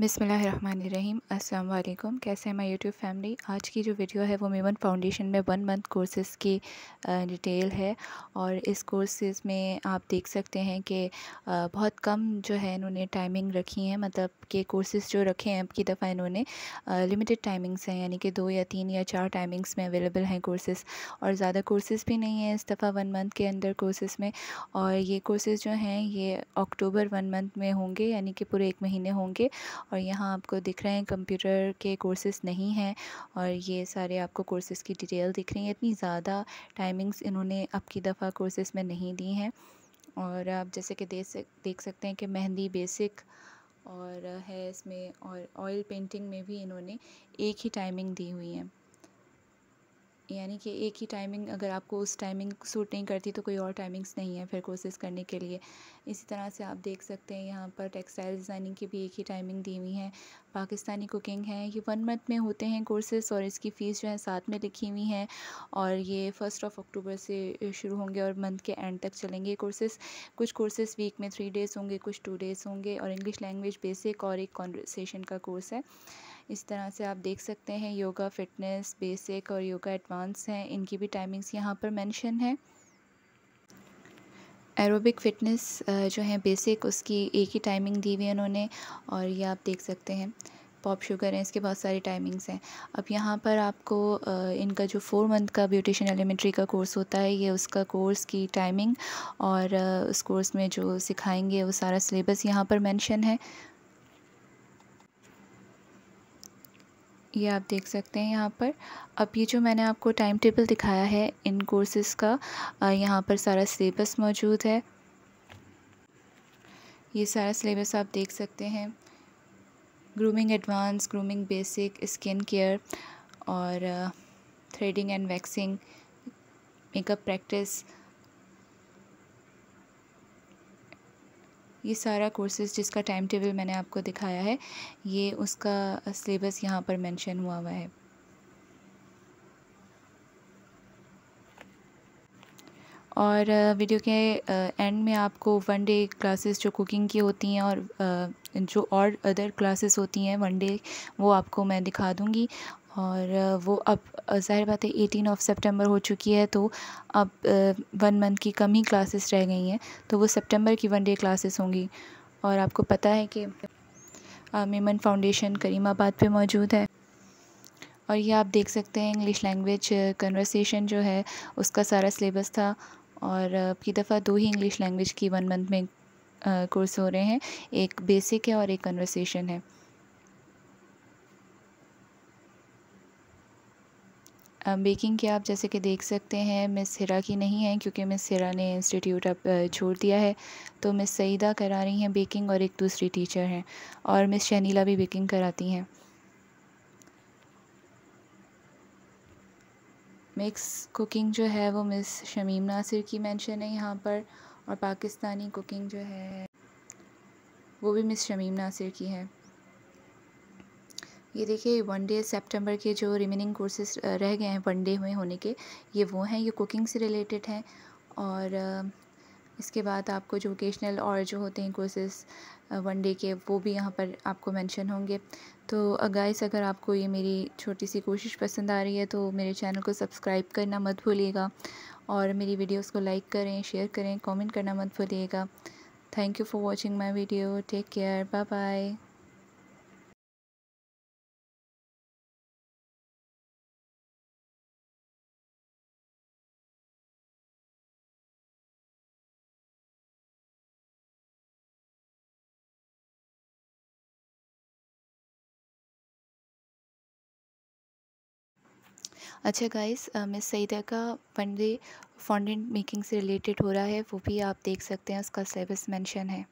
बिसमीम अल्लाम कैसे हैं माई यूट्यूब फैमिली आज की जो वीडियो है वो मेमन फाउंडेशन में वन मंथ कोर्सेज़ की डिटेल है और इस कोर्सेज़ में आप देख सकते हैं कि बहुत कम जो है इन्होंने टाइमिंग रखी है मतलब के कोर्सेज़ जो रखे हैं अब की दफ़ा इन्होंने लिमिटेड टाइमिंग्स हैं यानी कि दो या तीन या चार टाइमिंग्स में अवेलेबल हैं कोर्सेज़ और ज़्यादा कोर्सेज़ भी नहीं हैं इस दफ़ा वन मंथ के अंदर कोर्सेज़ में और ये कोर्सेज़ जो हैं ये अक्टूबर वन मंथ में होंगे यानी कि पूरे एक महीने होंगे और यहाँ आपको दिख रहे हैं कंप्यूटर के कोर्सेस नहीं हैं और ये सारे आपको कोर्सेज़ की डिटेल दिख रही हैं इतनी ज़्यादा टाइमिंग्स इन्होंने अब की दफ़ा कोर्सेज़ में नहीं दी हैं और आप जैसे कि देख सकते हैं कि मेहंदी बेसिक और है इसमें और ऑयल पेंटिंग में भी इन्होंने एक ही टाइमिंग दी हुई है यानी कि एक ही टाइमिंग अगर आपको उस टाइमिंग सूट नहीं करती तो कोई और टाइमिंग्स नहीं है फिर कोर्सेज़ करने के लिए इसी तरह से आप देख सकते हैं यहाँ पर टेक्सटाइल डिज़ाइनिंग की भी एक ही टाइमिंग दी हुई है पाकिस्तानी कुकिंग है ये वन मंथ में होते हैं कोर्सेज़ और इसकी फ़ीस जो है साथ में लिखी हुई हैं और ये फ़र्स्ट ऑफ अक्टूबर से शुरू होंगे और मंथ के एंड तक चलेंगे कोर्सेज़ कुछ कोर्सेज़ वीक में थ्री डेज़ होंगे कुछ टू डेज़ होंगे और इंग्लिश लैंग्वेज बेसिक और एक कॉन्वर्सेशन का कोर्स है इस तरह से आप देख सकते हैं योगा फिटनेस बेसिक और योगा एडवांस हैं इनकी भी टाइमिंग्स यहाँ पर मेंशन है एरोबिक फ़िटनेस जो है बेसिक उसकी एक ही टाइमिंग दी हुई है उन्होंने और ये आप देख सकते हैं पॉप शुगर हैं इसके बहुत सारी टाइमिंग्स हैं अब यहाँ पर आपको इनका जो फोर मंथ का ब्यूटिशन एलिमेंट्री का कोर्स होता है ये उसका कोर्स की टाइमिंग और उस कोर्स में जो सिखाएंगे वो सारा सिलेबस यहाँ पर मेंशन है ये आप देख सकते हैं यहाँ पर अब ये जो मैंने आपको टाइम टेबल दिखाया है इन कोर्सेज़ का यहाँ पर सारा सिलेबस मौजूद है ये सारा सिलेबस आप देख सकते हैं grooming advance grooming basic skin care और threading and waxing makeup practice ये सारा कोर्सेज जिसका टाइम टेबल मैंने आपको दिखाया है ये उसका सिलेबस यहाँ पर मेंशन हुआ हुआ है और वीडियो के एंड में आपको वन डे क्लासेस जो कुकिंग की होती हैं और जो और अदर क्लासेस होती हैं वन डे वो आपको मैं दिखा दूँगी और वो अब ज़ाहिर बात है एटीन ऑफ सितंबर हो चुकी है तो अब वन मंथ की कम ही क्लासेस रह गई हैं तो वो सितंबर की वन डे क्लासेस होंगी और आपको पता है कि मेमन फाउंडेशन करीमाबाद पे मौजूद है और ये आप देख सकते हैं इंग्लिश लैंग्वेज कन्वर्सेशन जो है उसका सारा सिलेबस था और अब की दफ़ा दो ही इंग्लिश लैंग्वेज की वन मंथ में कोर्स हो रहे हैं एक बेसिक है और एक कन्वर्सेशन है बेकिंग की आप जैसे कि देख सकते हैं मिस हिरा की नहीं है क्योंकि मिस हिरा ने इंस्टीट्यूट अब छोड़ दिया है तो मिस सईदा करा रही हैं बेकिंग और एक दूसरी टीचर हैं और मिस शनीला भी बेकिंग कराती हैं मिक्स कुकिंग जो है वो मिस शमीम नासिर की मेंशन है यहाँ पर और पाकिस्तानी कुकिंग जो है वो भी मिस शमीम नासिर की है ये देखिए वन डे सितंबर के जो रिमेनिंग कोर्सेस रह गए हैं वन डे हुए होने के ये वो हैं ये कुकिंग से रिलेटेड हैं और इसके बाद आपको जो वोकेशनल और जो होते हैं कोर्सेस वन डे के वो भी यहाँ पर आपको मेंशन होंगे तो गाइस अगर आपको ये मेरी छोटी सी कोशिश पसंद आ रही है तो मेरे चैनल को सब्सक्राइब करना मत भूलिएगा और मेरी वीडियोस को लाइक करें शेयर करें कमेंट करना मत भूलिएगा thank you for watching my video take care bye bye अच्छा गाइस मिस सईदा का वन फॉन्डेंट मेकिंग से रिलेटेड हो रहा है वो भी आप देख सकते हैं उसका सिलेबस मेंशन है